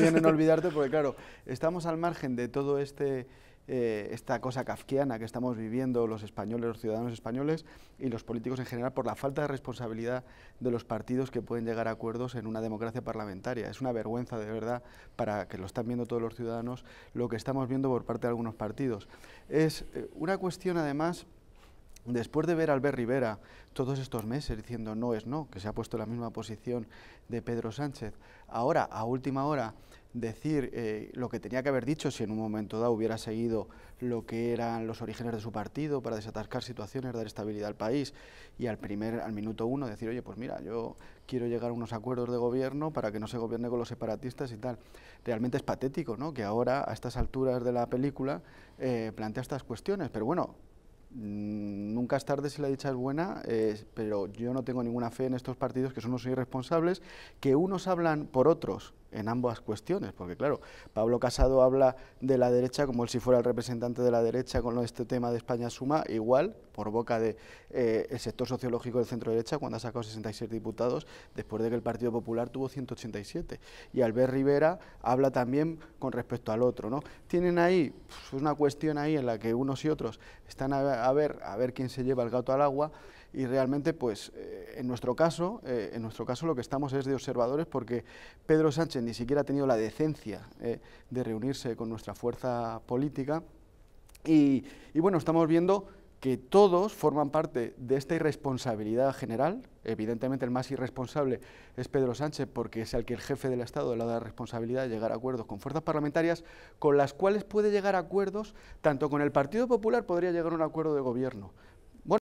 bien en olvidarte porque claro, estamos al margen de todo este eh, esta cosa kafkiana que estamos viviendo los españoles, los ciudadanos españoles y los políticos en general por la falta de responsabilidad de los partidos que pueden llegar a acuerdos en una democracia parlamentaria. Es una vergüenza de verdad para que lo están viendo todos los ciudadanos lo que estamos viendo por parte de algunos partidos. Es eh, una cuestión además después de ver a Albert Rivera todos estos meses diciendo no es no, que se ha puesto la misma posición de Pedro Sánchez, ahora, a última hora, decir eh, lo que tenía que haber dicho si en un momento dado hubiera seguido lo que eran los orígenes de su partido para desatascar situaciones, dar estabilidad al país y al primer, al minuto uno decir, oye, pues mira, yo quiero llegar a unos acuerdos de gobierno para que no se gobierne con los separatistas y tal. Realmente es patético, ¿no?, que ahora, a estas alturas de la película, eh, plantea estas cuestiones, pero bueno, Mm, nunca es tarde si la dicha es buena, eh, pero yo no tengo ninguna fe en estos partidos que son unos irresponsables, que unos hablan por otros, en ambas cuestiones, porque claro, Pablo Casado habla de la derecha como si fuera el representante de la derecha con este tema de España Suma, igual por boca del de, eh, sector sociológico del centro derecha cuando ha sacado 66 diputados después de que el Partido Popular tuvo 187. Y Albert Rivera habla también con respecto al otro. ¿no? Tienen ahí pues, una cuestión ahí en la que unos y otros están a, ver, a ver quién se lleva el gato al agua y realmente pues... Eh, en nuestro caso, eh, en nuestro caso lo que estamos es de observadores porque Pedro Sánchez ni siquiera ha tenido la decencia eh, de reunirse con nuestra fuerza política y, y bueno, estamos viendo que todos forman parte de esta irresponsabilidad general. Evidentemente el más irresponsable es Pedro Sánchez porque es al que el jefe del Estado le da la responsabilidad de llegar a acuerdos con fuerzas parlamentarias con las cuales puede llegar a acuerdos, tanto con el Partido Popular podría llegar a un acuerdo de gobierno,